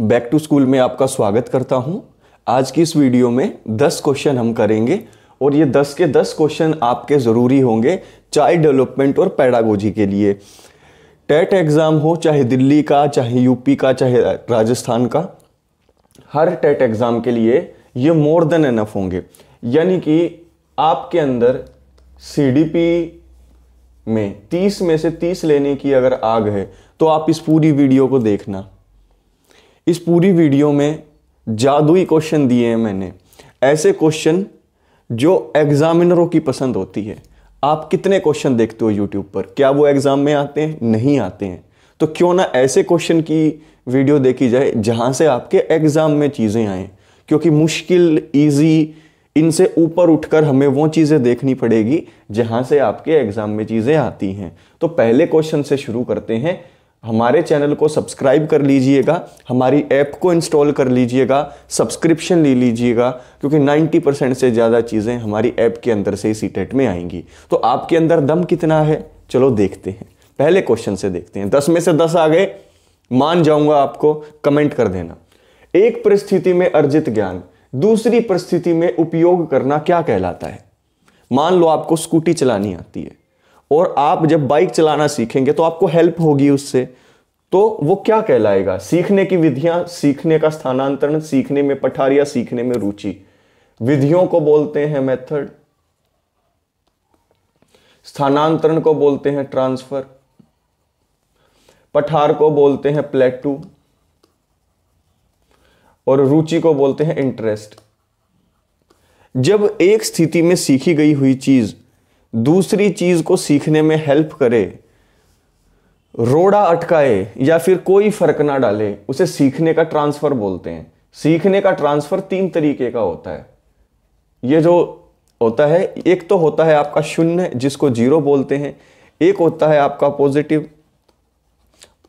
back to school में आपका स्वागत करता हूं आज की इस वीडियो में 10 क्वेश्चन हम करेंगे और ये 10 के 10 क्वेश्चन आपके ज़रूरी होंगे चाइल्ड डेवलपमेंट और पैडागोजी के लिए टेट एग्ज़ाम हो चाहे दिल्ली का चाहे यूपी का चाहे राजस्थान का हर टेट एग्ज़ाम के लिए ये मोर देन एनफ होंगे यानी कि आपके अंदर सी में 30 में से 30 लेने की अगर आग है तो आप इस पूरी वीडियो को देखना इस पूरी वीडियो में जादुई क्वेश्चन दिए हैं मैंने ऐसे क्वेश्चन जो एग्ज़ामिनरों की पसंद होती है आप कितने क्वेश्चन देखते हो यूट्यूब पर क्या वो एग्ज़ाम में आते हैं नहीं आते हैं तो क्यों ना ऐसे क्वेश्चन की वीडियो देखी जाए जहां से आपके एग्ज़ाम में चीज़ें आए क्योंकि मुश्किल ईजी इनसे ऊपर उठकर हमें वो चीज़ें देखनी पड़ेगी जहां से आपके एग्ज़ाम में चीज़ें आती हैं तो पहले क्वेश्चन से शुरू करते हैं हमारे चैनल को सब्सक्राइब कर लीजिएगा हमारी ऐप को इंस्टॉल कर लीजिएगा सब्सक्रिप्शन ले लीजिएगा क्योंकि 90 परसेंट से ज़्यादा चीज़ें हमारी ऐप के अंदर से ही सीटेट में आएंगी तो आपके अंदर दम कितना है चलो देखते हैं पहले क्वेश्चन से देखते हैं दस में से दस आ गए मान जाऊंगा आपको कमेंट कर देना एक परिस्थिति में अर्जित ज्ञान दूसरी परिस्थिति में उपयोग करना क्या कहलाता है मान लो आपको स्कूटी चलानी आती है और आप जब बाइक चलाना सीखेंगे तो आपको हेल्प होगी उससे तो वो क्या कहलाएगा सीखने की विधियां सीखने का स्थानांतरण सीखने में पठारिया सीखने में रुचि विधियों को बोलते हैं मेथड स्थानांतरण को बोलते हैं ट्रांसफर पठार को बोलते हैं प्लेटू और रुचि को बोलते हैं इंटरेस्ट जब एक स्थिति में सीखी गई हुई चीज़ दूसरी चीज़ को सीखने में हेल्प करे रोड़ा अटकाए या फिर कोई फर्क ना डाले उसे सीखने का ट्रांसफ़र बोलते हैं सीखने का ट्रांसफ़र तीन तरीके का होता है ये जो होता है एक तो होता है आपका शून्य जिसको जीरो बोलते हैं एक होता है आपका पॉजिटिव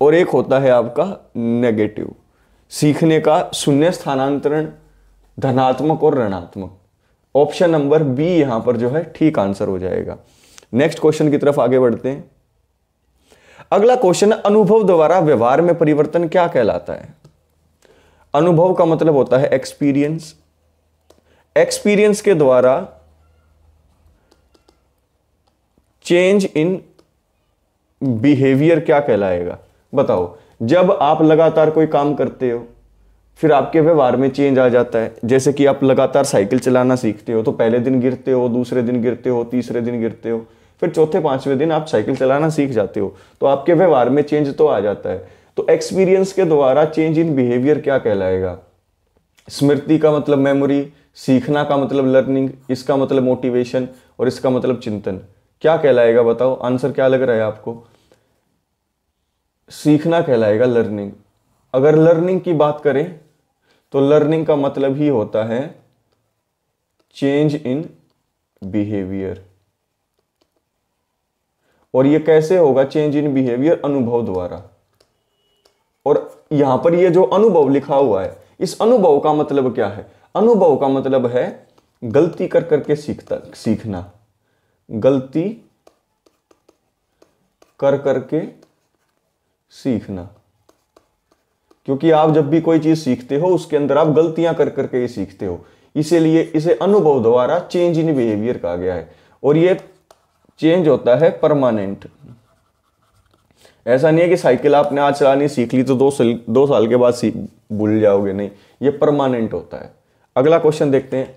और एक होता है आपका नेगेटिव सीखने का शून्य स्थानांतरण धनात्मक और ऋणात्मक ऑप्शन नंबर बी यहां पर जो है ठीक आंसर हो जाएगा नेक्स्ट क्वेश्चन की तरफ आगे बढ़ते हैं अगला क्वेश्चन अनुभव द्वारा व्यवहार में परिवर्तन क्या कहलाता है अनुभव का मतलब होता है एक्सपीरियंस एक्सपीरियंस के द्वारा चेंज इन बिहेवियर क्या कहलाएगा बताओ जब आप लगातार कोई काम करते हो फिर आपके व्यवहार में चेंज आ जाता है जैसे कि आप लगातार साइकिल चलाना सीखते हो तो पहले दिन गिरते हो दूसरे दिन गिरते हो तीसरे दिन गिरते हो फिर चौथे पांचवें दिन आप साइकिल चलाना सीख जाते हो तो आपके व्यवहार में चेंज तो आ जाता है तो एक्सपीरियंस के द्वारा चेंज इन बिहेवियर क्या कहलाएगा स्मृति का मतलब मेमोरी सीखना का मतलब लर्निंग इसका मतलब मोटिवेशन और इसका मतलब चिंतन क्या कहलाएगा बताओ आंसर क्या लग रहा है आपको सीखना कहलाएगा लर्निंग अगर लर्निंग की बात करें तो लर्निंग का मतलब ही होता है चेंज इन बिहेवियर और ये कैसे होगा चेंज इन बिहेवियर अनुभव द्वारा और यहां पर ये जो अनुभव लिखा हुआ है इस अनुभव का मतलब क्या है अनुभव का मतलब है गलती कर करके सीखता सीखना गलती कर करके सीखना क्योंकि आप जब भी कोई चीज़ सीखते हो उसके अंदर आप गलतियां कर करके ही सीखते हो इसीलिए इसे अनुभव द्वारा चेंज इन बिहेवियर कहा गया है और ये चेंज होता है परमानेंट ऐसा नहीं है कि साइकिल आपने आज चलानी सीख ली तो दो साल दो साल के बाद भूल जाओगे नहीं ये परमानेंट होता है अगला क्वेश्चन देखते हैं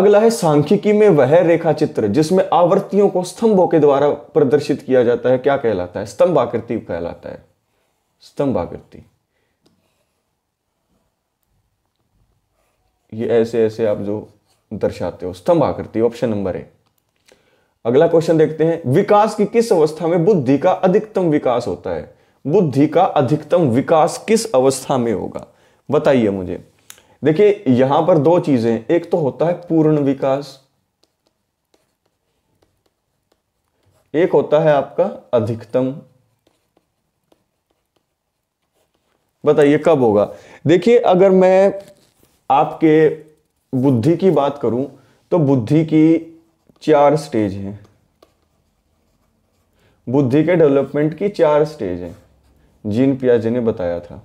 अगला है सांख्यिकी में वह रेखा चित्र जिसमें आवर्तियों को स्तंभों के द्वारा प्रदर्शित किया जाता है क्या कहलाता है स्तंभ आकृति कहलाता है स्तंभाकृति ये ऐसे ऐसे आप जो दर्शाते हो स्तंभ आकृति ऑप्शन नंबर ए अगला क्वेश्चन देखते हैं विकास की किस अवस्था में बुद्धि का अधिकतम विकास होता है बुद्धि का अधिकतम विकास किस अवस्था में होगा बताइए मुझे देखिए यहां पर दो चीजें एक तो होता है पूर्ण विकास एक होता है आपका अधिकतम बताइए कब होगा देखिए अगर मैं आपके बुद्धि की बात करूं तो बुद्धि की चार स्टेज हैं बुद्धि के डेवलपमेंट की चार स्टेज हैं जीन पियाजे ने बताया था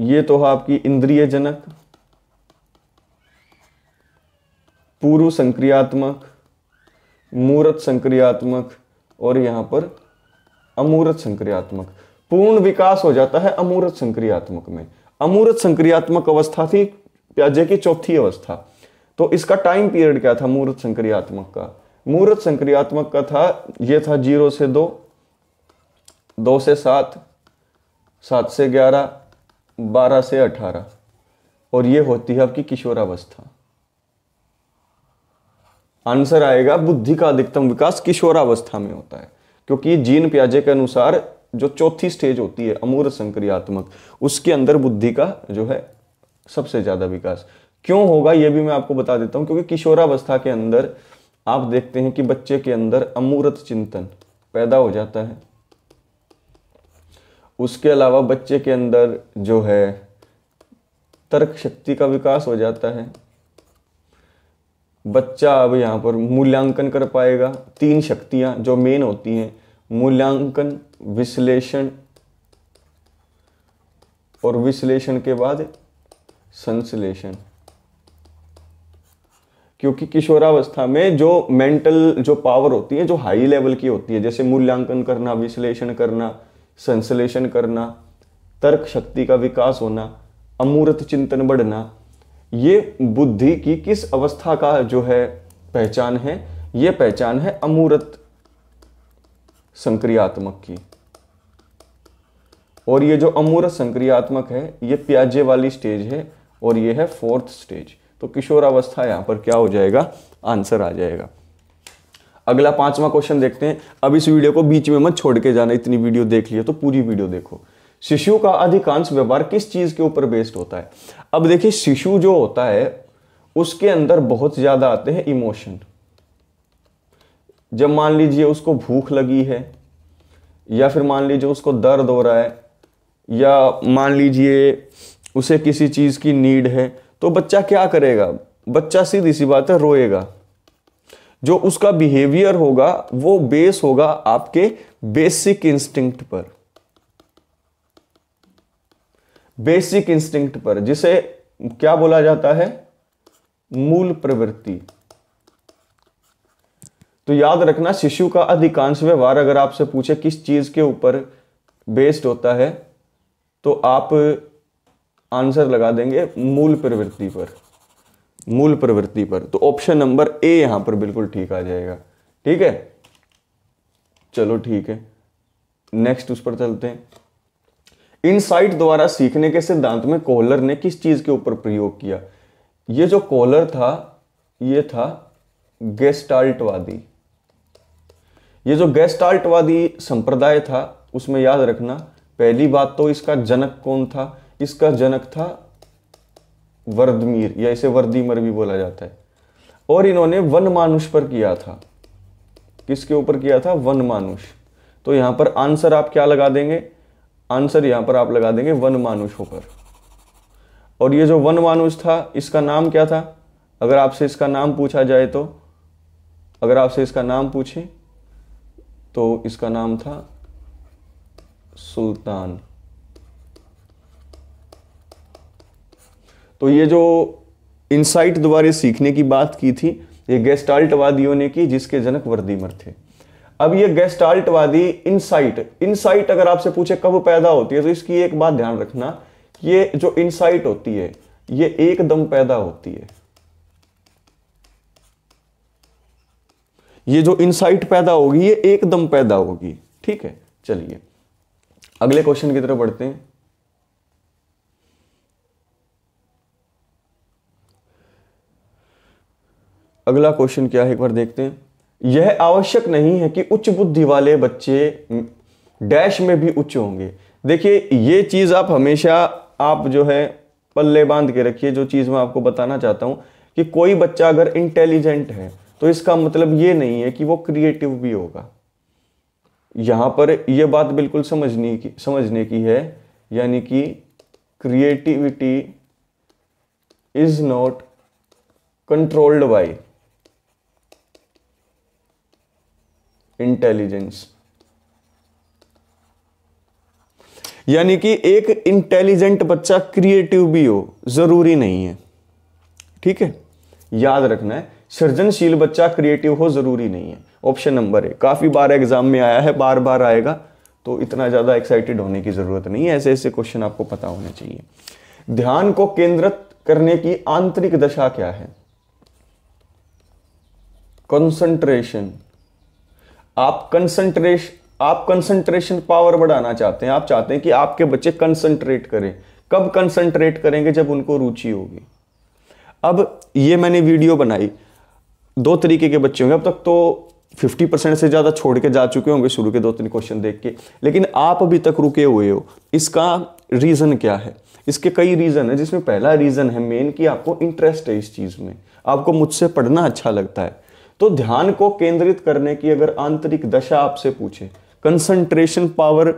ये तो है आपकी इंद्रिय जनक पूर्व संक्रियात्मक मूर्त संक्रियात्मक और यहां पर अमूर्त संक्रियात्मक पूर्ण विकास हो जाता है अमूर्त संक्रियात्मक में अमूर्त संक्रियात्मक अवस्था थी प्याजे की चौथी अवस्था तो इसका टाइम पीरियड क्या था मूर्त संक्रियात्मक का मूर्त संक्रियात्मक का था यह था जीरो से दो दो से सात सात से ग्यारह बारह से अठारह और ये होती है आपकी किशोरावस्था आंसर आएगा बुद्धि का अधिकतम विकास किशोरावस्था में होता है क्योंकि जीन प्याजे के अनुसार जो चौथी स्टेज होती है अमूर संक्रियात्मक उसके अंदर बुद्धि का जो है सबसे ज़्यादा विकास क्यों होगा यह भी मैं आपको बता देता हूं क्योंकि किशोरावस्था के अंदर आप देखते हैं कि बच्चे के अंदर अमूर्त चिंतन पैदा हो जाता है उसके अलावा बच्चे के अंदर जो है तर्क शक्ति का विकास हो जाता है बच्चा अब यहाँ पर मूल्यांकन कर पाएगा तीन शक्तियाँ जो मेन होती हैं मूल्यांकन विश्लेषण और विश्लेषण के बाद संश्लेषण क्योंकि किशोरावस्था में जो मेंटल जो पावर होती है जो हाई लेवल की होती है जैसे मूल्यांकन करना विश्लेषण करना संश्लेषण करना तर्क शक्ति का विकास होना अमूर्त चिंतन बढ़ना ये बुद्धि की किस अवस्था का जो है पहचान है ये पहचान है अमूर्त संक्रियात्मक की और ये जो अमूर्त संक्रियात्मक है ये प्याजे वाली स्टेज है और ये है फोर्थ स्टेज तो किशोरावस्था यहां पर क्या हो जाएगा आंसर आ जाएगा अगला पांचवा क्वेश्चन देखते हैं अब इस वीडियो को बीच में मत छोड़ के जाना इतनी वीडियो देख लिया तो पूरी वीडियो देखो शिशु का अधिकांश व्यवहार किस चीज के ऊपर बेस्ड होता है अब देखिए शिशु जो होता है उसके अंदर बहुत ज्यादा आते हैं इमोशन जब मान लीजिए उसको भूख लगी है या फिर मान लीजिए उसको दर्द हो रहा है या मान लीजिए उसे किसी चीज़ की नीड है तो बच्चा क्या करेगा बच्चा सीधी सी बात है रोएगा जो उसका बिहेवियर होगा वो बेस होगा आपके बेसिक इंस्टिंक्ट पर बेसिक इंस्टिंक्ट पर जिसे क्या बोला जाता है मूल प्रवृत्ति तो याद रखना शिशु का अधिकांश व्यवहार अगर आपसे पूछे किस चीज के ऊपर बेस्ड होता है तो आप आंसर लगा देंगे मूल प्रवृत्ति पर मूल प्रवृत्ति पर तो ऑप्शन नंबर ए यहां पर बिल्कुल ठीक आ जाएगा ठीक है चलो ठीक है नेक्स्ट उस पर चलते हैं इनसाइट द्वारा सीखने के सिद्धांत में कोहलर ने किस चीज के ऊपर प्रयोग किया ये जो कोहलर था ये था गेस्टाल्टवादी ये जो गेस्टाल्टवादी संप्रदाय था उसमें याद रखना पहली बात तो इसका जनक कौन था इसका जनक था वर्दमीर या इसे वर्दीमर भी बोला जाता है और इन्होंने वन मानुष पर किया था किसके ऊपर किया था वन मानुष तो यहां पर आंसर आप क्या लगा देंगे आंसर यहां पर आप लगा देंगे वन मानुष होकर और ये जो वन मानुष था इसका नाम क्या था अगर आपसे इसका नाम पूछा जाए तो अगर आपसे इसका नाम पूछे तो इसका नाम था सुल्तान तो ये जो इनसाइट द्वारा सीखने की बात की थी ये गेस्टाल्टवादियों ने की जिसके जनक वर्दीमर थे अब ये गेस्टाल्टवादी इनसाइट इनसाइट अगर आपसे पूछे कब पैदा होती है तो इसकी एक बात ध्यान रखना ये जो इनसाइट होती है ये एकदम पैदा होती है ये जो इनसाइट पैदा होगी ये एकदम पैदा होगी ठीक है चलिए अगले क्वेश्चन की तरफ बढ़ते हैं अगला क्वेश्चन क्या है एक बार देखते हैं यह आवश्यक नहीं है कि उच्च बुद्धि वाले बच्चे डैश में भी उच्च होंगे देखिए ये चीज़ आप हमेशा आप जो है पल्ले बांध के रखिए जो चीज़ मैं आपको बताना चाहता हूँ कि कोई बच्चा अगर इंटेलिजेंट है तो इसका मतलब ये नहीं है कि वो क्रिएटिव भी होगा यहाँ पर यह बात बिल्कुल समझने की समझने की है यानी कि creativity is not controlled by intelligence यानी कि एक इंटेलिजेंट बच्चा क्रिएटिव भी हो जरूरी नहीं है ठीक है याद रखना है सृजनशील बच्चा क्रिएटिव हो जरूरी नहीं है ऑप्शन नंबर है काफी बार एग्जाम में आया है बार बार आएगा तो इतना ज्यादा एक्साइटेड होने की जरूरत नहीं है ऐसे ऐसे क्वेश्चन आपको पता होने चाहिए ध्यान को केंद्रित करने की आंतरिक दशा क्या है कंसंट्रेशन आप कंसंट्रेश आप कंसंट्रेशन पावर बढ़ाना चाहते हैं आप चाहते हैं कि आपके बच्चे कंसंट्रेट करें कब कंसंट्रेट करेंगे जब उनको रुचि होगी अब ये मैंने वीडियो बनाई दो तरीके के बच्चे होंगे अब तक तो 50 परसेंट से ज़्यादा छोड़ के जा चुके होंगे शुरू के दो तीन क्वेश्चन देख के लेकिन आप अभी तक रुके हुए हो इसका रीज़न क्या है इसके कई रीज़न है जिसमें पहला रीज़न है मेन कि आपको इंटरेस्ट है इस चीज़ में आपको मुझसे पढ़ना अच्छा लगता है तो ध्यान को केंद्रित करने की अगर आंतरिक दशा आपसे पूछे कंसंट्रेशन पावर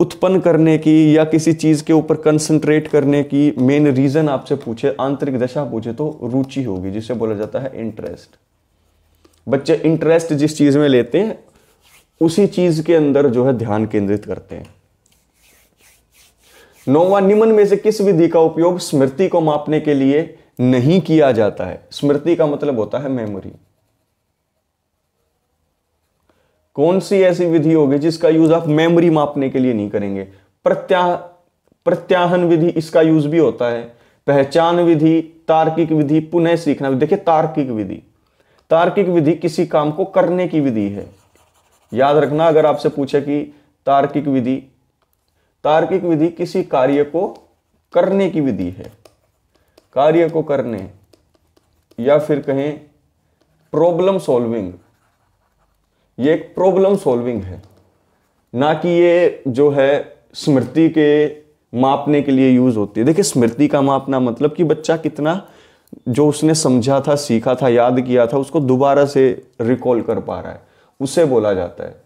उत्पन्न करने की या किसी चीज के ऊपर कंसंट्रेट करने की मेन रीजन आपसे पूछे आंतरिक दशा पूछे तो रुचि होगी जिसे बोला जाता है इंटरेस्ट बच्चे इंटरेस्ट जिस चीज में लेते हैं उसी चीज के अंदर जो है ध्यान केंद्रित करते हैं नोवा निमन में से किस विधि का उपयोग स्मृति को मापने के लिए नहीं किया जाता है स्मृति का मतलब होता है मेमोरी कौन सी ऐसी विधि होगी जिसका यूज आप मेमोरी मापने के लिए नहीं करेंगे प्रत्या प्रत्याहन विधि इसका यूज भी होता है पहचान विधि तार्किक विधि पुनः सीखना देखिए तार्किक विधि तार्किक विधि किसी काम को करने की विधि है याद रखना अगर आपसे पूछे कि तार्किक विधि तार्किक विधि किसी कार्य को करने की विधि है कार्य को करने या फिर कहें प्रॉब्लम सॉल्विंग ये एक प्रॉब्लम सॉल्विंग है ना कि ये जो है स्मृति के मापने के लिए यूज़ होती है देखिए स्मृति का मापना मतलब कि बच्चा कितना जो उसने समझा था सीखा था याद किया था उसको दोबारा से रिकॉल कर पा रहा है उसे बोला जाता है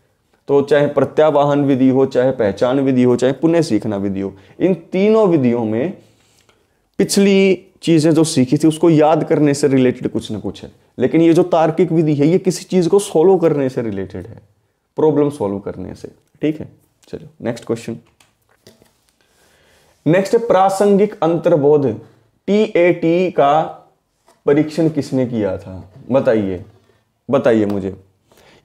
तो चाहे प्रत्यावाहन विधि हो चाहे पहचान विधि हो चाहे पुनः सीखना विधि हो इन तीनों विधियों में पिछली चीज़ें जो सीखी थी उसको याद करने से रिलेटेड कुछ ना कुछ है लेकिन ये जो तार्किक विधि है ये किसी चीज़ को सॉल्व करने से रिलेटेड है प्रॉब्लम सॉल्व करने से ठीक है चलो नेक्स्ट क्वेश्चन नेक्स्ट प्रासंगिक अंतर्बोध टी ए टी का परीक्षण किसने किया था बताइए बताइए मुझे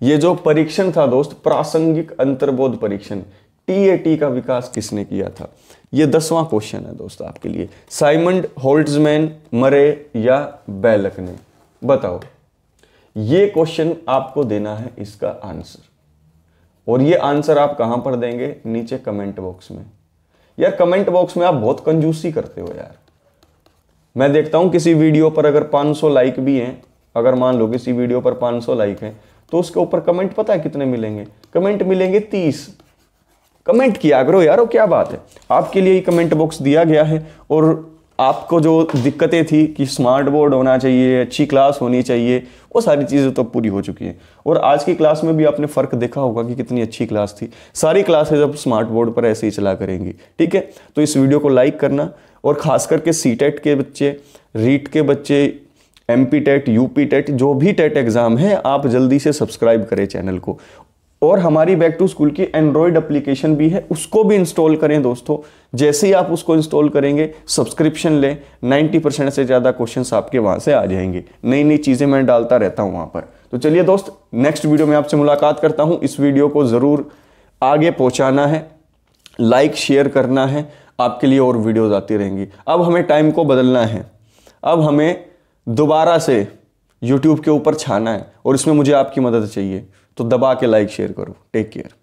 ये जो परीक्षण था दोस्त प्रासंगिक अंतर्बोध परीक्षण टी ए टी का विकास किसने किया था ये दसवां क्वेश्चन है दोस्त आपके लिए साइमंड होल्ट्समैन मरे या बैलक ने बताओ ये क्वेश्चन आपको देना है इसका आंसर और ये आंसर आप कहां पर देंगे नीचे कमेंट बॉक्स में यार कमेंट बॉक्स में आप बहुत कंजूसी करते हो यार मैं देखता हूं किसी वीडियो पर अगर 500 लाइक भी हैं अगर मान लो किसी वीडियो पर 500 लाइक हैं तो उसके ऊपर कमेंट पता है कितने मिलेंगे कमेंट मिलेंगे तीस कमेंट किया करो यारो क्या बात है आपके लिए ही कमेंट बॉक्स दिया गया है और आपको जो दिक्कतें थी कि स्मार्ट बोर्ड होना चाहिए अच्छी क्लास होनी चाहिए वो सारी चीज़ें तो पूरी हो चुकी हैं और आज की क्लास में भी आपने फ़र्क देखा होगा कि कितनी अच्छी क्लास थी सारी क्लासेज अब स्मार्ट बोर्ड पर ऐसे ही चला करेंगी ठीक है तो इस वीडियो को लाइक करना और ख़ास करके सी टेट e के बच्चे रीट e के बच्चे M P TET U P TET जो भी टेट एग्ज़ाम है आप जल्दी से सब्सक्राइब करें चैनल को और हमारी बैक टू स्कूल की एंड्रॉयड एप्लीकेशन भी है उसको भी इंस्टॉल करें दोस्तों जैसे ही आप उसको इंस्टॉल करेंगे सब्सक्रिप्शन लें नाइन्टी परसेंट से ज़्यादा क्वेश्चंस आपके वहाँ से आ जाएंगे नई नई चीज़ें मैं डालता रहता हूँ वहाँ पर तो चलिए दोस्त नेक्स्ट वीडियो में आपसे मुलाकात करता हूँ इस वीडियो को ज़रूर आगे पहुँचाना है लाइक शेयर करना है आपके लिए और वीडियोज़ आती रहेंगी अब हमें टाइम को बदलना है अब हमें दोबारा से यूट्यूब के ऊपर छाना है और इसमें मुझे आपकी मदद चाहिए तो दबा के लाइक शेयर करो टेक केयर